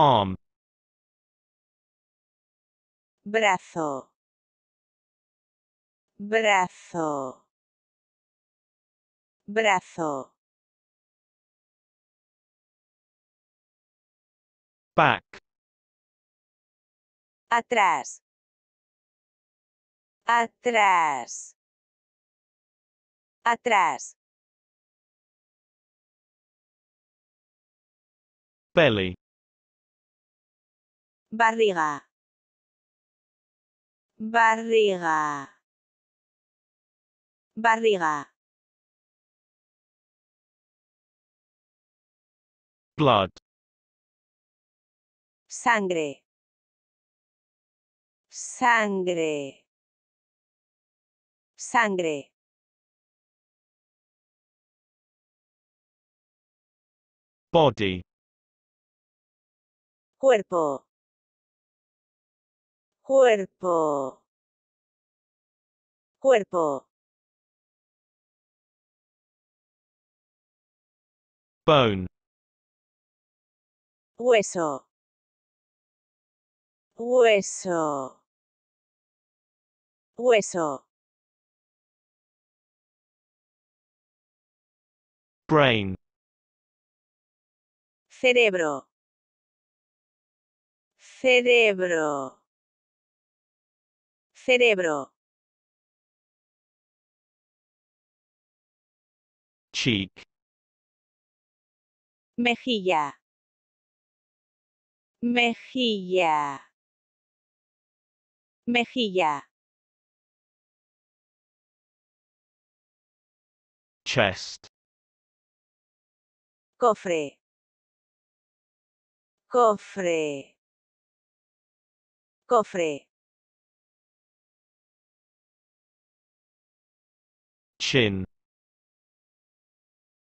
arm um. brazo brazo brazo back atrás atrás atrás belly barriga, barriga, barriga. Blood. Sangre. Sangre. Sangre. Body. Cuerpo cuerpo, cuerpo, bone, hueso, hueso, hueso, brain, cerebro, cerebro Cerebro. Cheek. Mejilla. Mejilla. Mejilla. Chest. Cofre. Cofre. Cofre. Chin.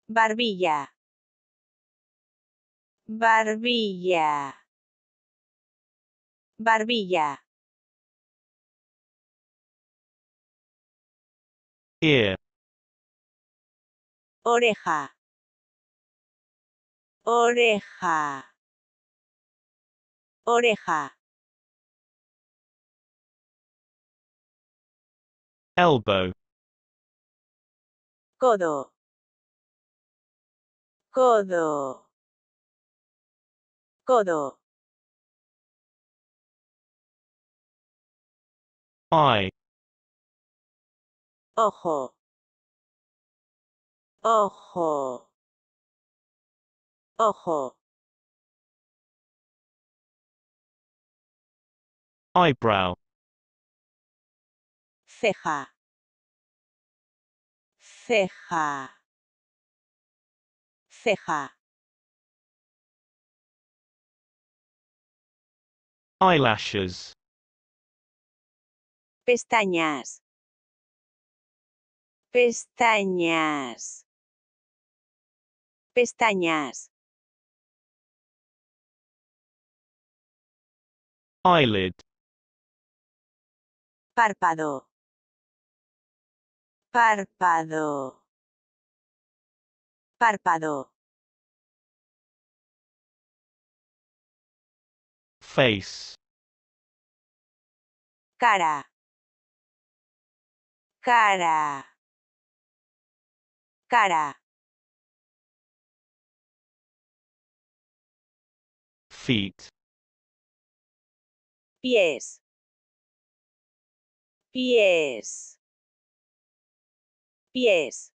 Barbilla. Barbilla. Barbilla. Ear. Oreja. Oreja. Oreja. Elbow codo, codo, codo. Eye. Ojo. Ojo. Ojo. Eyebrow. Ceja. ceja, ceja, eyelashes, pestañas, pestañas, pestañas, eyelid, párpado, Párpado. Párpado. Face. Cara. Cara. Cara. Feet. Pies. Pies. Pies.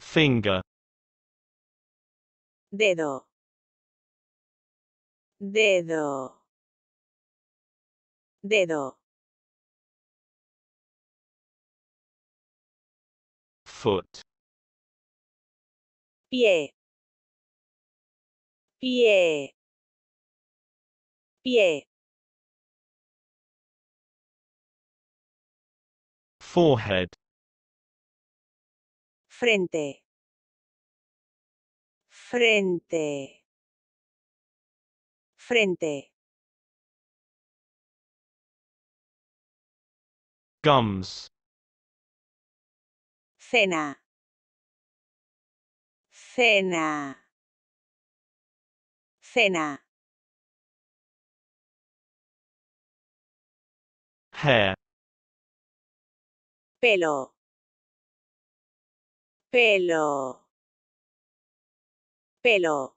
Finger. Dedo. Dedo. Dedo. Foot. Pie. Pie. Pie. Forehead Frente Frente Frente Gums Cena Cena Cena Hair pelo, pelo, pelo.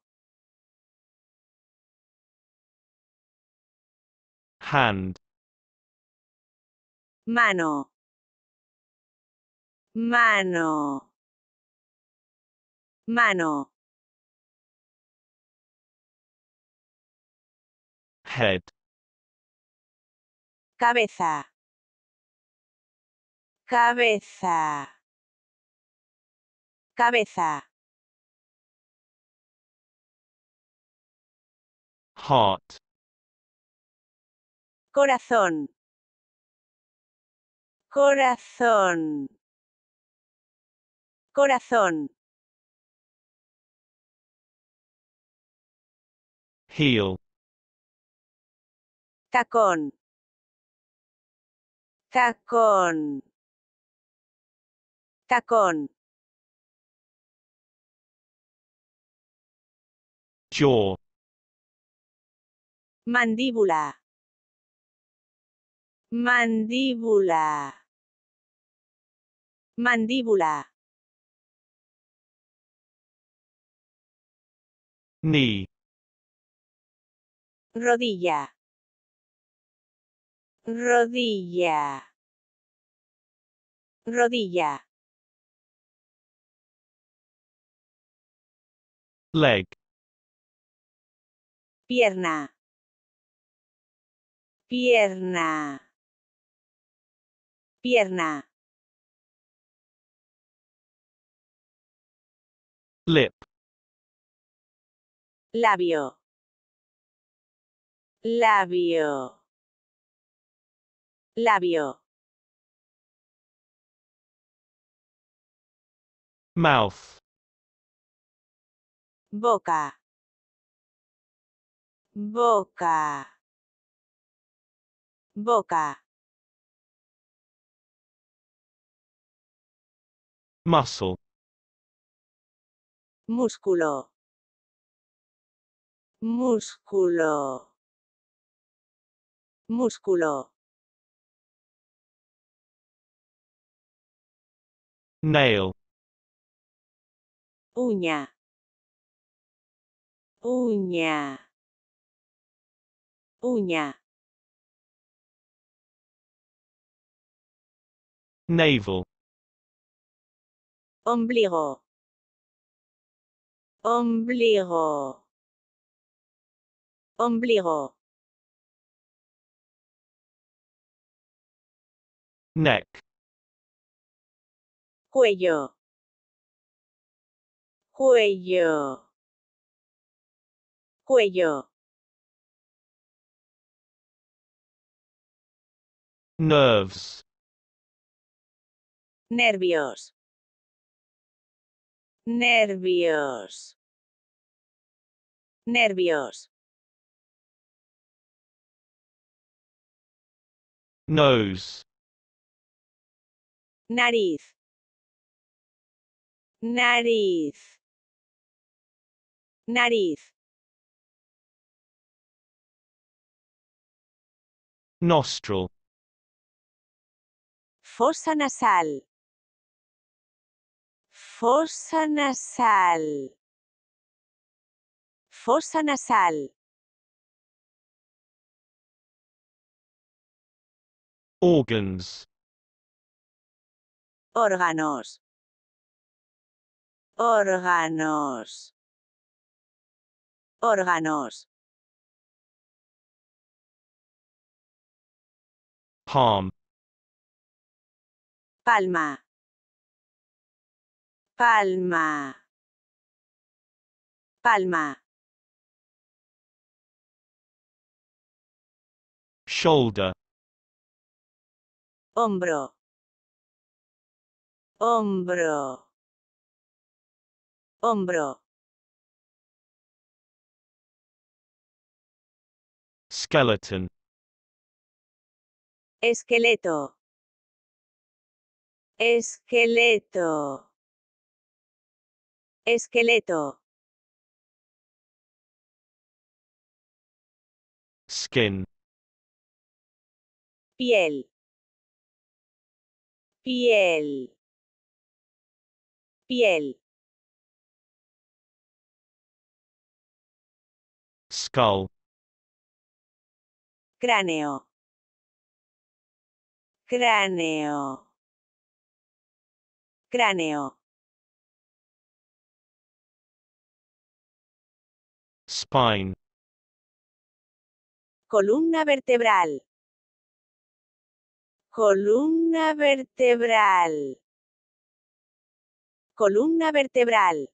hand, mano, mano, mano, head, cabeza, cabeza, cabeza, heart, corazón, corazón, corazón, heel, tacón, tacón Tacón. Jaw. Mandíbula. Mandíbula. Mandíbula. Knee. Rodilla. Rodilla. Rodilla. leg pierna pierna pierna lip labio labio labio mouth boca, boca, boca. Muscle. Músculo. Músculo. Músculo. Nail. Uña. Uña. Uña. Navel. Ombligo. Ombligo. Ombligo. Neck. Cuello. Cuello. cuello. Nerves. Nervios. Nervios. Nervios. Nose. Nariz. Nariz. Nariz. nostril fossa nasal fossa nasal fossa nasal organs órganos órganos órganos Palm. Palma. Palma. Palma. Shoulder. Hombro. Hombro. Hombro. Skeleton. Esqueleto. Esqueleto. Esqueleto. Skin. Piel. Piel. Piel. Skull. Cráneo cráneo, cráneo, spine, columna vertebral, columna vertebral, columna vertebral,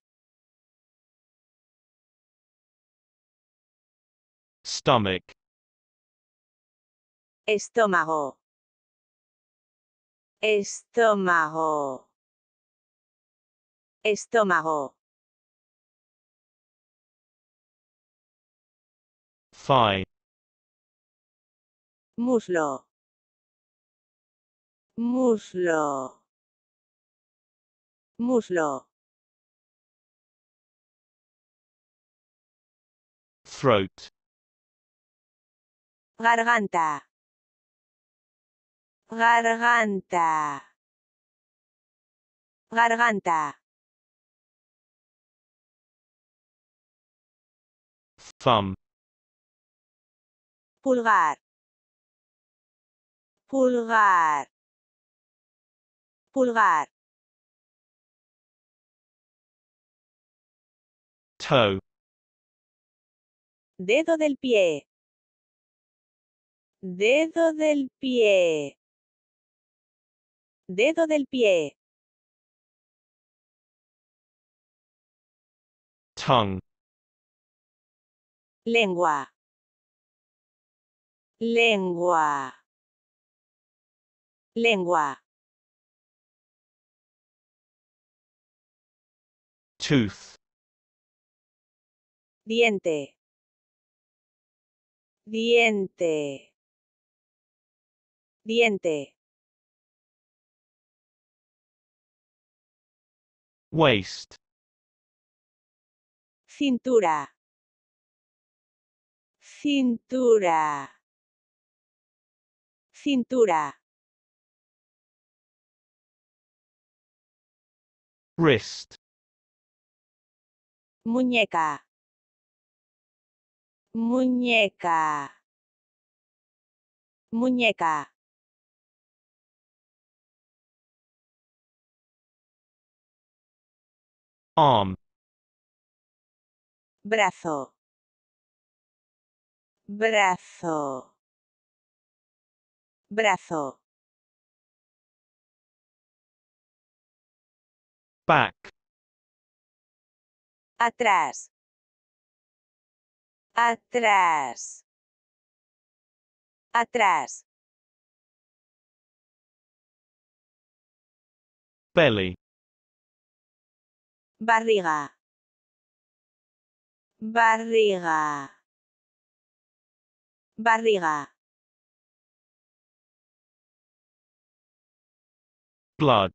stomach, estómago estómago, estómago. thigh Muslo, muslo, muslo. Throat. Garganta garganta, garganta. Thumb. Pulgar. Pulgar. Pulgar. Toe. Dedo del pie. Dedo del pie. Dedo del pie. Tongue. Lengua. Lengua. Lengua. Tooth. Diente. Diente. Diente. Waist. Cintura. Cintura. Cintura. Wrist. Muñeca. Muñeca. Muñeca. arm um. brazo brazo brazo back atrás atrás atrás belly barriga, barriga, barriga. Blood.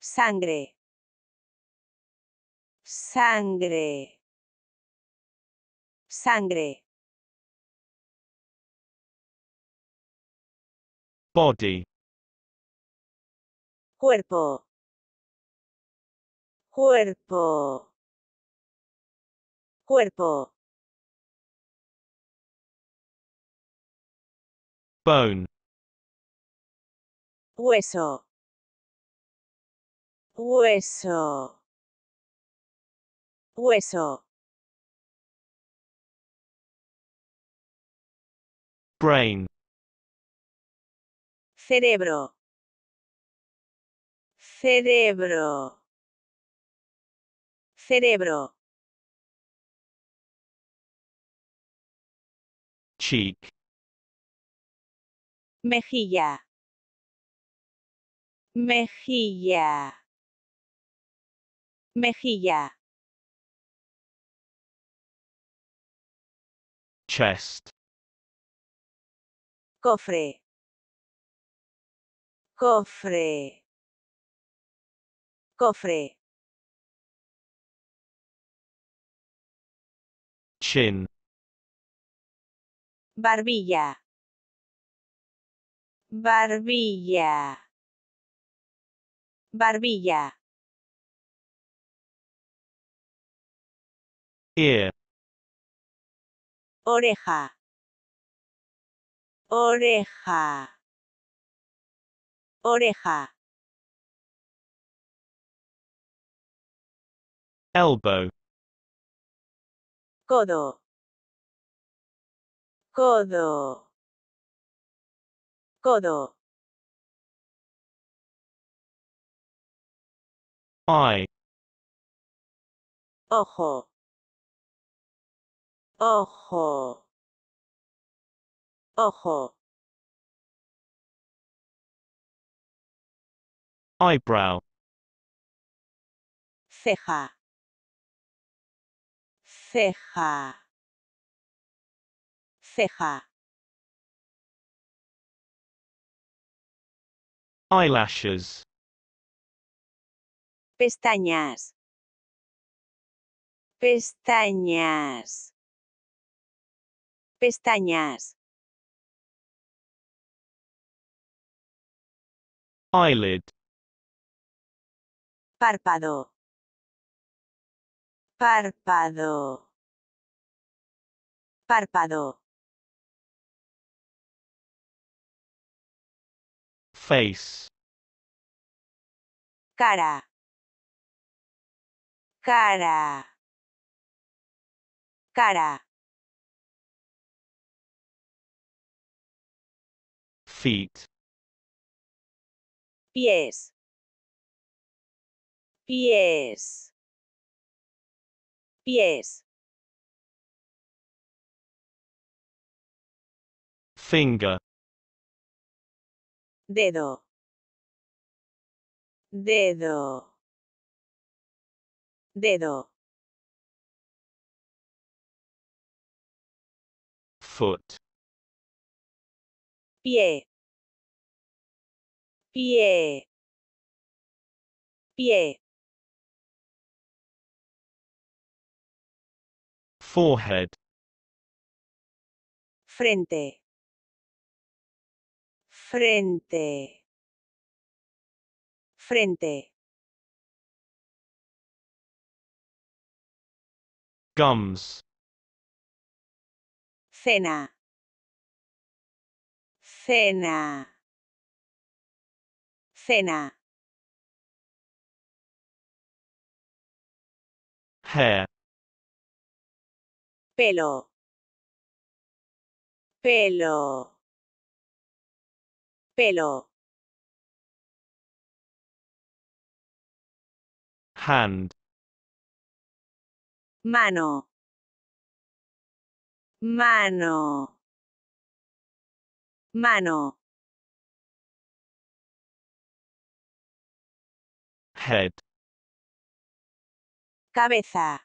Sangre. Sangre. Sangre. Body. Cuerpo cuerpo, cuerpo, bone, hueso, hueso, hueso, brain, cerebro, cerebro Cerebro. Cheek. Mejilla. Mejilla. Mejilla. Chest. Cofre. Cofre. Cofre. Chin. Barbilla. Barbilla. Barbilla. Ear. Oreja. Oreja. Oreja. Elbow. codo, codo, codo. Eye. Ojo. Ojo. Ojo. Eyebrow. Ceja. ceja, ceja, eyelashes, pestañas, pestañas, pestañas, eyelid, párpado, párpado Párpado. Face. Cara. Cara. Cara. Feet. Pies. Pies. Pies. Finger. Dedo. Dedo. Dedo. Foot. Pie. Pie. Pie. Forehead. Frente. frente, frente. Gums. Cena. Cena. Cena. Hair. Pelo. Pelo. Pelo. Hand. Mano. Mano. Mano. Head. Cabeza.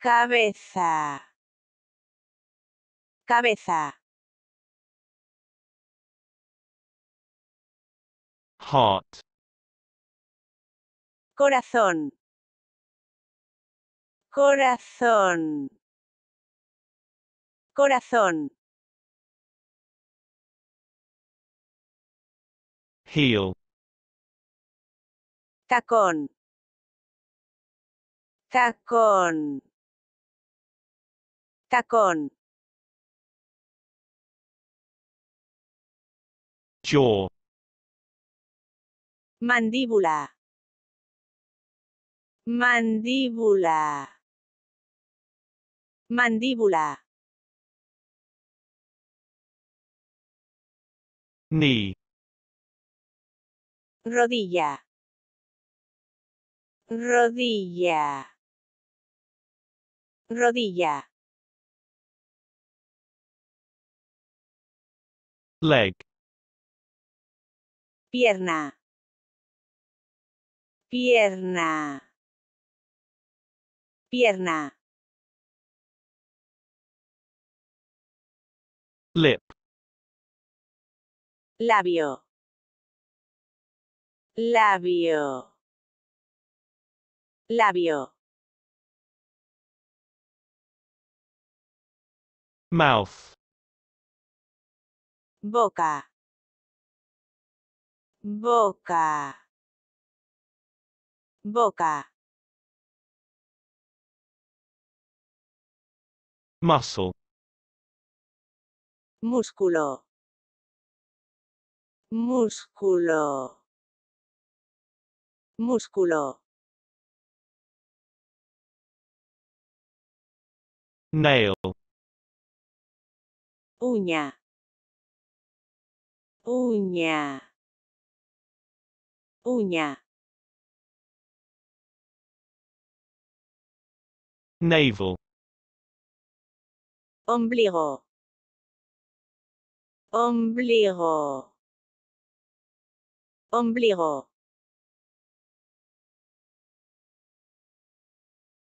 Cabeza. Cabeza. Heart. Corazón. Corazón. Corazón. Heel. Tacón. Tacón. Tacón. Jaw. Mandíbula. Mandíbula. Mandíbula. Knee. Rodilla. Rodilla. Rodilla. Leg. Pierna pierna, pierna, lip, labio, labio, labio, mouth, boca, boca. Boca. Muscle. Músculo. Músculo. Músculo. Nail. Uña. Uña. Uña. Navel. Ombligo. Ombligo. Ombligo.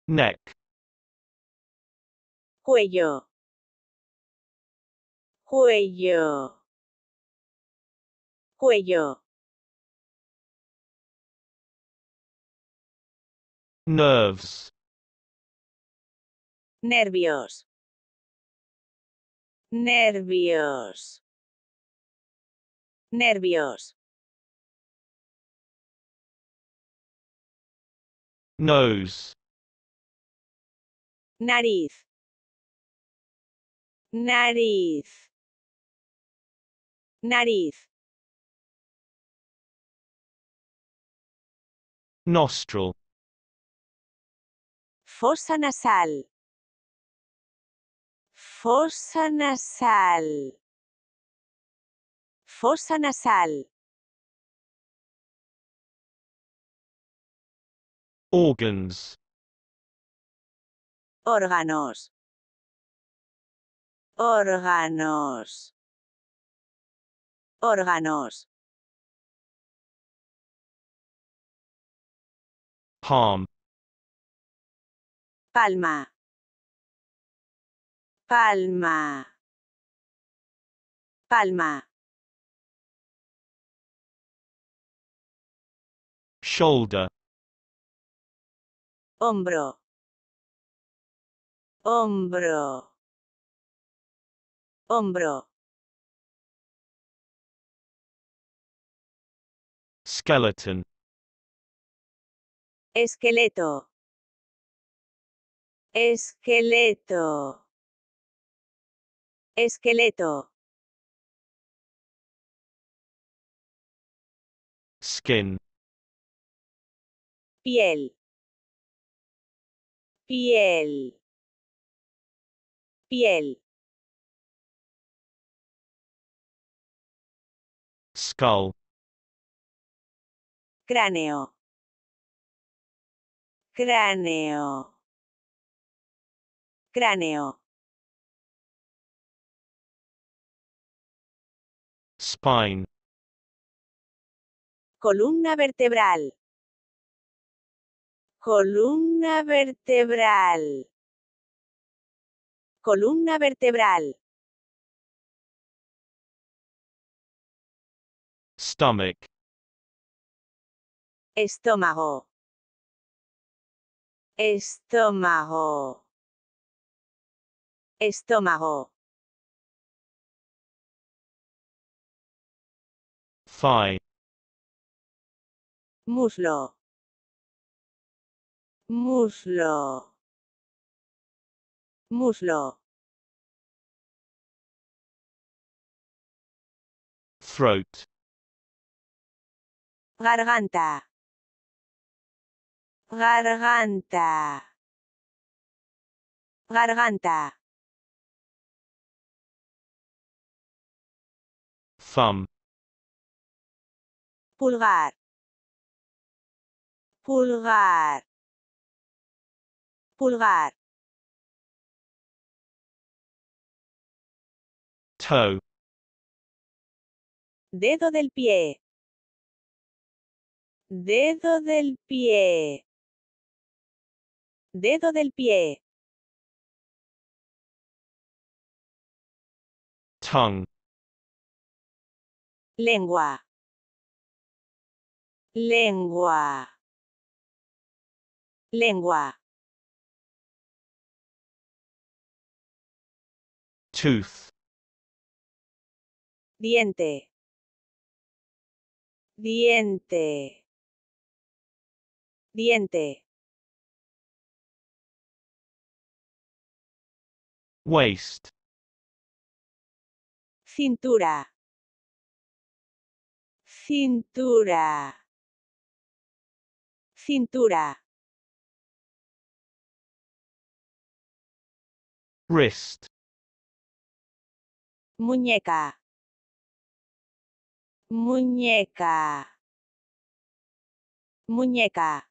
Neck. Cuello. Cuello. Cuello. Nerves. Nervios. Nervios. Nervios. Nose. Nariz. Nariz. Nariz. Nostril. Fosa nasal. Fosa nasal. Fosa nasal. Organs. Órganos. Órganos. Órganos. Palm. Palma. Palma. Palma. Shoulder. Hombro. Hombro. Hombro. Skeleton. Esqueleto. Esqueleto. Esqueleto. Skin. Piel. Piel. Piel. Skull. Cráneo. Cráneo. Cráneo. spine columna vertebral columna vertebral columna vertebral stomach estómago estómago estómago thigh muslo muslo muslo throat garganta garganta garganta thumb pulgar, pulgar, pulgar. Toe. Dedo del pie. Dedo del pie. Dedo del pie. Tongue. Lengua. Lengua. Lengua. Tooth. Diente. Diente. Diente. Waist. Cintura. Cintura. Cintura. Wrist. Muñeca. Muñeca. Muñeca.